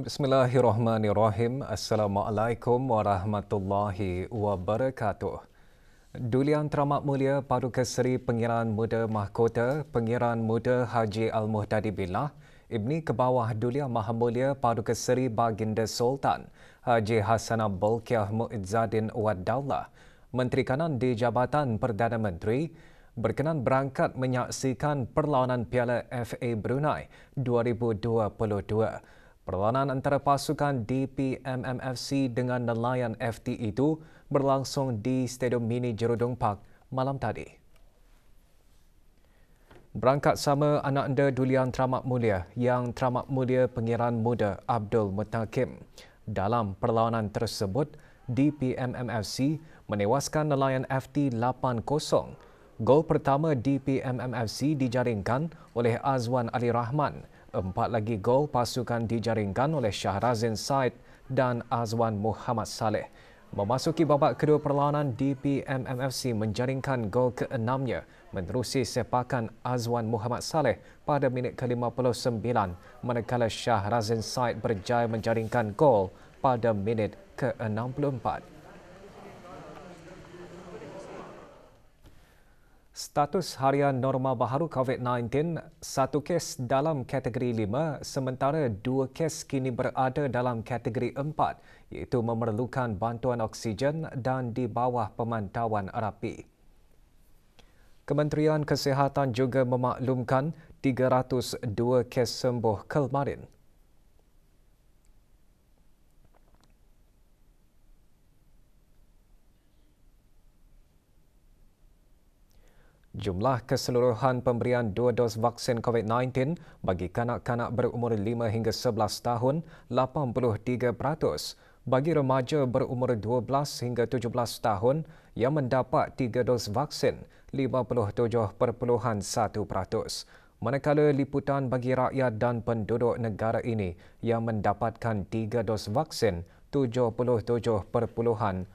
Bismillahirrahmanirrahim. Assalamualaikum warahmatullahi wabarakatuh. Dulian Teramat Mulia Paduka Seri Pengiran Muda Mahkota, Pengiran Muda Haji Al-Muhtadi Billah, Ibni Kebawah Dulia Maha Mulia Paduka Seri Baginda Sultan, Haji Hassan Bolkiah Mu'izzaddin Waddaullah, Menteri Kanan di Jabatan Perdana Menteri, berkenan berangkat menyaksikan perlawanan Piala FA Brunei 2022 Perlawanan antara pasukan DPMMFC dengan nelayan FT itu berlangsung di Stadium Mini Jerudong Park malam tadi. Berangkat sama anak anda Dulian Teramat Mulia yang Teramat Mulia Pengiran Muda Abdul Mutakim. Dalam perlawanan tersebut, DPMMFC menewaskan nelayan FT 8-0. Gol pertama DPMMFC dijaringkan oleh Azwan Ali Rahman Empat lagi gol pasukan dijaringkan oleh Shahrazin Said dan Azwan Muhammad Saleh. Memasuki babak kedua perlawanan, DPMMFC menjaringkan gol keenamnya menerusi sepakan Azwan Muhammad Saleh pada minit ke-59 manakala Shahrazin Said berjaya menjaringkan gol pada minit ke-64. Status harian norma baharu COVID-19, satu kes dalam kategori 5 sementara dua kes kini berada dalam kategori 4 iaitu memerlukan bantuan oksigen dan di bawah pemantauan rapi. Kementerian Kesihatan juga memaklumkan 302 kes sembuh kelmarin. Jumlah keseluruhan pemberian dua dos vaksin COVID-19 bagi kanak-kanak berumur 5 hingga 11 tahun 83%, bagi remaja berumur 12 hingga 17 tahun yang mendapat tiga dos vaksin 57.1%. Manakala liputan bagi rakyat dan penduduk negara ini yang mendapatkan tiga dos vaksin 77.1%.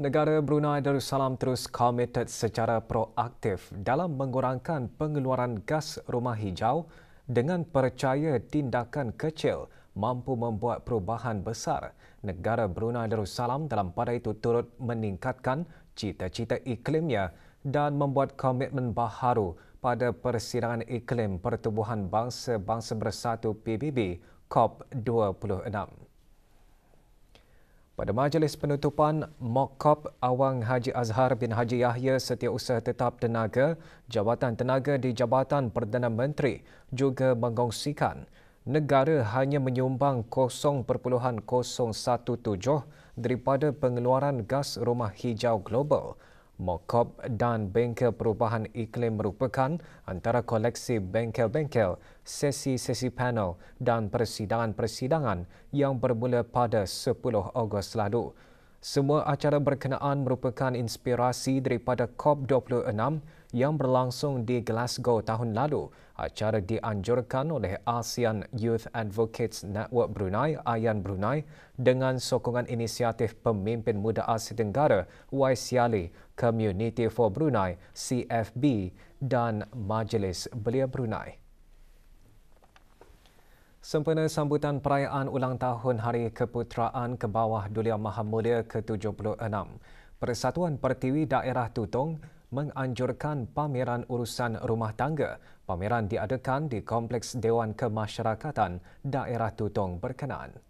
Negara Brunei Darussalam terus komited secara proaktif dalam mengurangkan pengeluaran gas rumah hijau dengan percaya tindakan kecil mampu membuat perubahan besar. Negara Brunei Darussalam dalam pada itu turut meningkatkan cita-cita iklimnya dan membuat komitmen baharu pada Persidangan Iklim Pertubuhan Bangsa-Bangsa Bersatu PBB COP26. Pada majlis penutupan Mokkop Awang Haji Azhar bin Haji Yahya Setiausaha Tetap Tenaga, Jabatan Tenaga di Jabatan Perdana Menteri juga mengongsikan negara hanya menyumbang 0.017 daripada pengeluaran gas rumah hijau global Mokop dan Bengkel Perubahan Iklim merupakan antara koleksi bengkel-bengkel, sesi-sesi panel dan persidangan-persidangan yang bermula pada 10 Ogos lalu. Semua acara berkenaan merupakan inspirasi daripada COP26 yang berlangsung di Glasgow tahun lalu. Acara dianjurkan oleh ASEAN Youth Advocates Network Brunei, AYAN Brunei, dengan sokongan inisiatif pemimpin muda Asia Tenggara, Wai Siali, Community for Brunei CFB dan Majlis Belia Brunei. Sempena sambutan perayaan ulang tahun Hari Keputeraan Kebawah Dulia Maha Mulia ke-76, Persatuan Pertiwi Daerah Tutong menganjurkan pameran urusan rumah tangga. Pameran diadakan di Kompleks Dewan Kemasyarakatan Daerah Tutong berkenaan.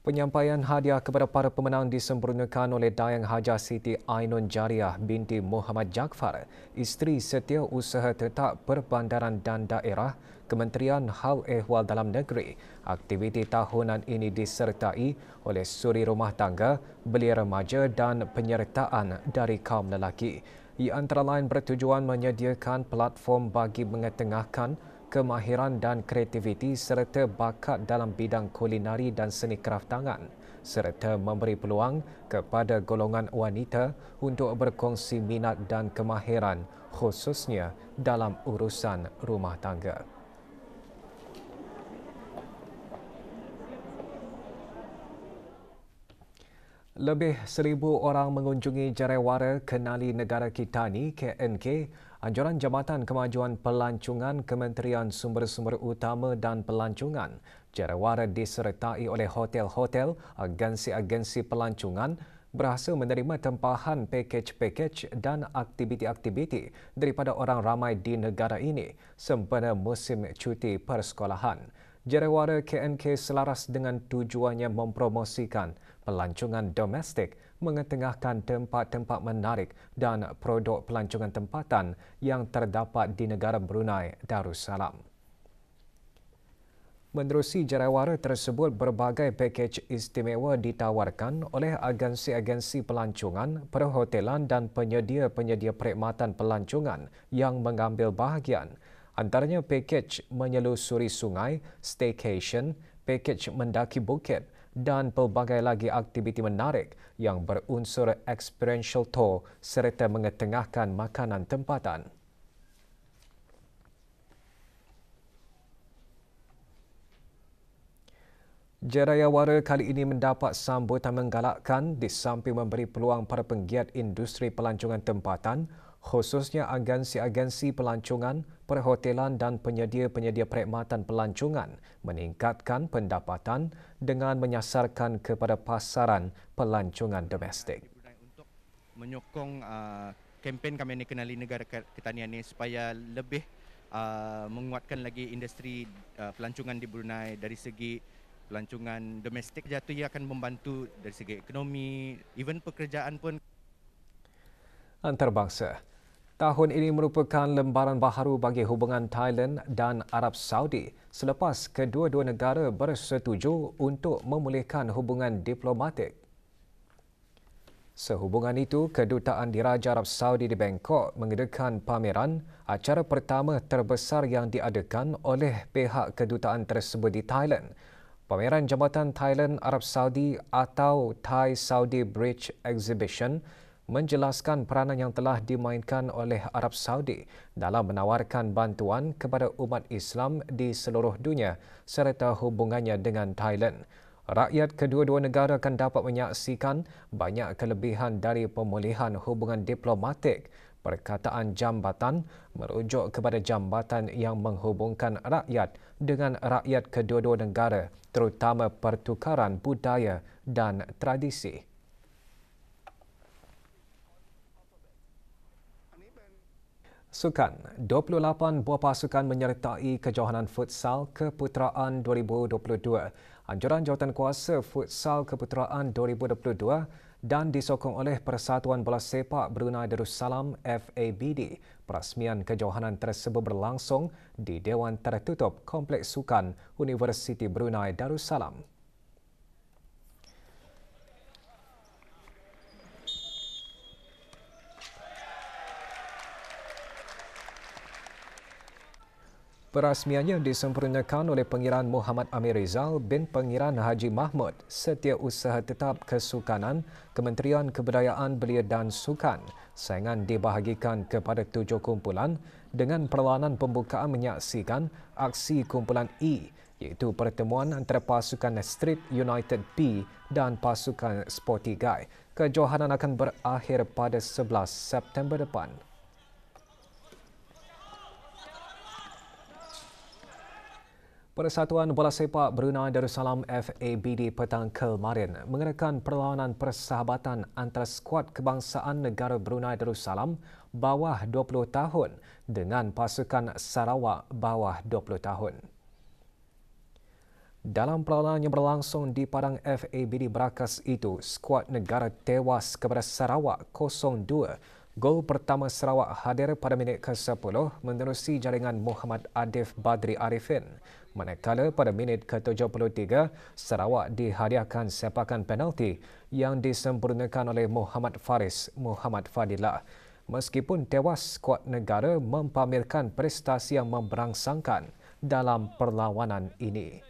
Penyampaian hadiah kepada para pemenang disempurnakan oleh Dayang Haja Siti Ainun Jariah binti Muhammad Jaafar, isteri setia usaha tetap perbandaran dan daerah Kementerian Hal Ehwal Dalam Negeri. Aktiviti tahunan ini disertai oleh suri rumah tangga, belia remaja dan penyertaan dari kaum lelaki. Ia antara lain bertujuan menyediakan platform bagi mengetengahkan kemahiran dan kreativiti serta bakat dalam bidang kulinari dan seni kraftangan serta memberi peluang kepada golongan wanita untuk berkongsi minat dan kemahiran khususnya dalam urusan rumah tangga. Lebih seribu orang mengunjungi Jarewara kenali negara kita ni KNK Anjuran Jabatan Kemajuan Pelancongan Kementerian Sumber-Sumber Utama dan Pelancongan Jerawara disertai oleh hotel-hotel agensi-agensi pelancongan berhasil menerima tempahan pakej-pakej dan aktiviti-aktiviti daripada orang ramai di negara ini sempena musim cuti persekolahan. Jerewara KNK selaras dengan tujuannya mempromosikan pelancongan domestik mengetengahkan tempat-tempat menarik dan produk pelancongan tempatan yang terdapat di negara Brunei Darussalam. Menerusi jerawara tersebut, berbagai pakej istimewa ditawarkan oleh agensi-agensi pelancongan, perhotelan dan penyedia-penyedia perkhidmatan pelancongan yang mengambil bahagian antaranya pakej menyelusuri sungai, staycation, pakej mendaki bukit dan pelbagai lagi aktiviti menarik yang berunsur experiential tour serta mengetengahkan makanan tempatan. Jeraya Wara kali ini mendapat sambutan menggalakkan di samping memberi peluang para penggiat industri pelancongan tempatan khususnya agensi-agensi pelancongan, perhotelan dan penyedia-penyedia perkhidmatan pelancongan meningkatkan pendapatan dengan menyasarkan kepada pasaran pelancongan domestik. Untuk menyokong uh, kempen kami kenali negara ketanian ini supaya lebih uh, menguatkan lagi industri uh, pelancongan di Brunei dari segi pelancongan domestik jatuh ia akan membantu dari segi ekonomi even pekerjaan pun antarabangsa. Tahun ini merupakan lembaran baharu bagi hubungan Thailand dan Arab Saudi selepas kedua-dua negara bersetuju untuk memulihkan hubungan diplomatik. Sehubungan itu, Kedutaan Diraja Arab Saudi di Bangkok mengadakan pameran acara pertama terbesar yang diadakan oleh pihak kedutaan tersebut di Thailand. Pameran Jambatan Thailand Arab Saudi atau Thai Saudi Bridge Exhibition menjelaskan peranan yang telah dimainkan oleh Arab Saudi dalam menawarkan bantuan kepada umat Islam di seluruh dunia serta hubungannya dengan Thailand. Rakyat kedua-dua negara akan dapat menyaksikan banyak kelebihan dari pemulihan hubungan diplomatik. Perkataan jambatan merujuk kepada jambatan yang menghubungkan rakyat dengan rakyat kedua-dua negara, terutama pertukaran budaya dan tradisi. Sukan, 28 buah pasukan menyertai kejohanan futsal keputeraan 2022. Anjuran jawatan kuasa futsal keputeraan 2022 dan disokong oleh Persatuan Bola Sepak Brunei Darussalam FABD. Perasmian kejohanan tersebut berlangsung di Dewan Tertutup Kompleks Sukan Universiti Brunei Darussalam. Perasmiannya disempurnakan oleh Pengiran Muhammad Amir Rizal bin Pengiran Haji Mahmud Setiausaha Tetap Kesukanan Kementerian Kebudayaan Belia dan Sukan. Saingan dibahagikan kepada tujuh kumpulan dengan perlawanan pembukaan menyaksikan aksi kumpulan E iaitu pertemuan antara pasukan Street United B dan pasukan Sporty Guy. Kejohanan akan berakhir pada 11 September depan. Persatuan Bola Sepak Brunei Darussalam FABD petang kemarin mengadakan perlawanan persahabatan antara skuad kebangsaan negara Brunei Darussalam bawah 20 tahun dengan pasukan Sarawak bawah 20 tahun. Dalam perlawanan yang berlangsung di padang FABD Berakas itu, skuad negara tewas kepada Sarawak 0-2 Gol pertama Sarawak hadir pada minit ke-10 menerusi jaringan Muhammad Adif Badri Arifin. Manakala pada minit ke-73, Sarawak dihadiahkan sepakan penalti yang disempurnakan oleh Muhammad Faris Muhammad Fadilah. Meskipun tewas, kuat negara mempamerkan prestasi yang memberangsangkan dalam perlawanan ini.